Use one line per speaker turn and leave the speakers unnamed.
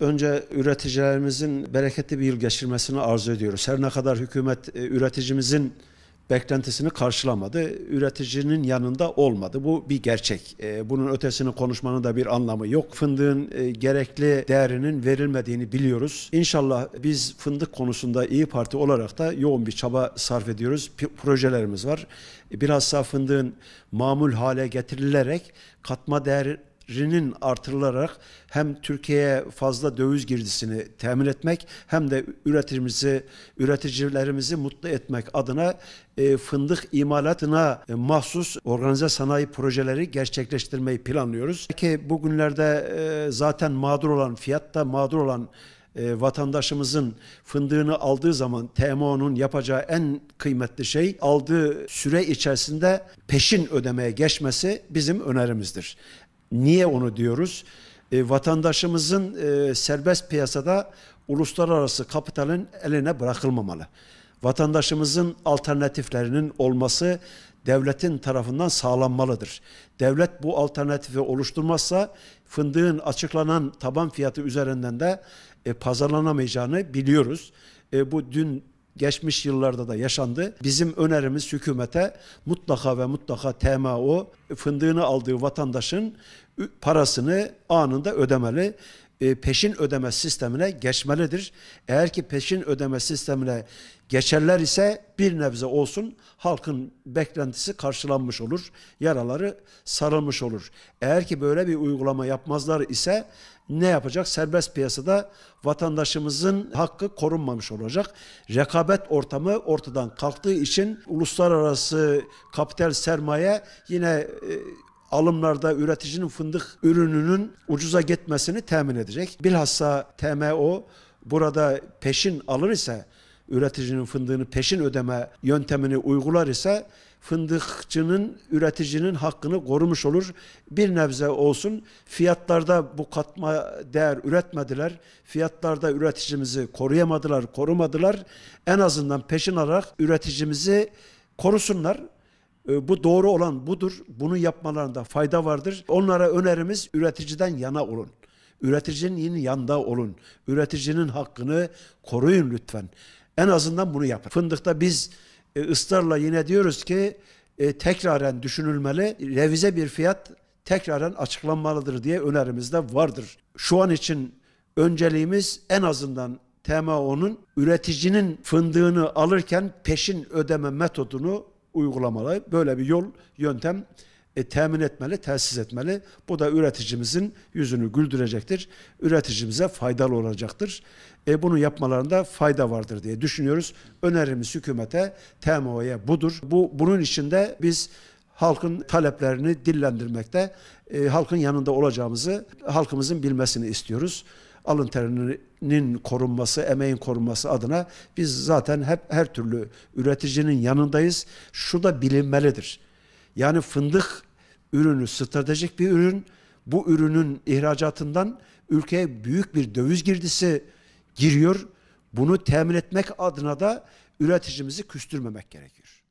Önce üreticilerimizin bereketli bir yıl geçirmesini arzu ediyoruz. Her ne kadar hükümet e, üreticimizin beklentisini karşılamadı, üreticinin yanında olmadı. Bu bir gerçek. E, bunun ötesini konuşmanın da bir anlamı yok. Fındığın e, gerekli değerinin verilmediğini biliyoruz. İnşallah biz fındık konusunda İyi Parti olarak da yoğun bir çaba sarf ediyoruz. Projelerimiz var. Biraz fındığın mamul hale getirilerek katma değer değerinin artırılarak hem Türkiye'ye fazla döviz girdisini temin etmek hem de üretimimizi, üreticilerimizi mutlu etmek adına e, fındık imalatına e, mahsus organize sanayi projeleri gerçekleştirmeyi planlıyoruz. Ki bugünlerde e, zaten mağdur olan, fiyatta mağdur olan e, vatandaşımızın fındığını aldığı zaman TMO'nun yapacağı en kıymetli şey aldığı süre içerisinde peşin ödemeye geçmesi bizim önerimizdir. Niye onu diyoruz? E, vatandaşımızın e, serbest piyasada uluslararası kapitalin eline bırakılmamalı. Vatandaşımızın alternatiflerinin olması devletin tarafından sağlanmalıdır. Devlet bu alternatifi oluşturmazsa fındığın açıklanan taban fiyatı üzerinden de e, pazarlanamayacağını biliyoruz. E, bu dün geçmiş yıllarda da yaşandı. Bizim önerimiz hükümete mutlaka ve mutlaka TMO fındığını aldığı vatandaşın parasını anında ödemeli. E, peşin ödeme sistemine geçmelidir. Eğer ki peşin ödeme sistemine geçerler ise bir nebze olsun halkın beklentisi karşılanmış olur. Yaraları sarılmış olur. Eğer ki böyle bir uygulama yapmazlar ise ne yapacak? Serbest piyasada vatandaşımızın hakkı korunmamış olacak. Rekabet ortamı ortadan kalktığı için uluslararası kapital sermaye yine e, alımlarda üreticinin fındık ürününün ucuza gitmesini temin edecek. Bilhassa TMO burada peşin alır ise üreticinin fındığını peşin ödeme yöntemini uygular ise fındıkçının, üreticinin hakkını korumuş olur. Bir nebze olsun fiyatlarda bu katma değer üretmediler. Fiyatlarda üreticimizi koruyamadılar, korumadılar. En azından peşin alarak üreticimizi korusunlar. Ee, bu doğru olan budur. Bunu yapmalarında fayda vardır. Onlara önerimiz üreticiden yana olun. Üreticinin yanında olun. Üreticinin hakkını koruyun lütfen. En azından bunu yapın. Fındıkta biz e, ısrarla yine diyoruz ki e, tekraren düşünülmeli. Revize bir fiyat tekraren açıklanmalıdır diye önerimiz de vardır. Şu an için önceliğimiz en azından TMO'nun üreticinin fındığını alırken peşin ödeme metodunu uygulamalı. Böyle bir yol, yöntem e, temin etmeli, tesis etmeli. Bu da üreticimizin yüzünü güldürecektir. Üreticimize faydalı olacaktır. E, bunu yapmalarında fayda vardır diye düşünüyoruz. Önerimiz hükümete, TMO'ya budur. Bu Bunun içinde biz halkın taleplerini dillendirmekte, e, halkın yanında olacağımızı, halkımızın bilmesini istiyoruz alın terinin korunması, emeğin korunması adına biz zaten hep her türlü üreticinin yanındayız. Şu da bilinmelidir. Yani fındık ürünü stratejik bir ürün. Bu ürünün ihracatından ülkeye büyük bir döviz girdisi giriyor. Bunu temin etmek adına da üreticimizi küstürmemek gerekiyor.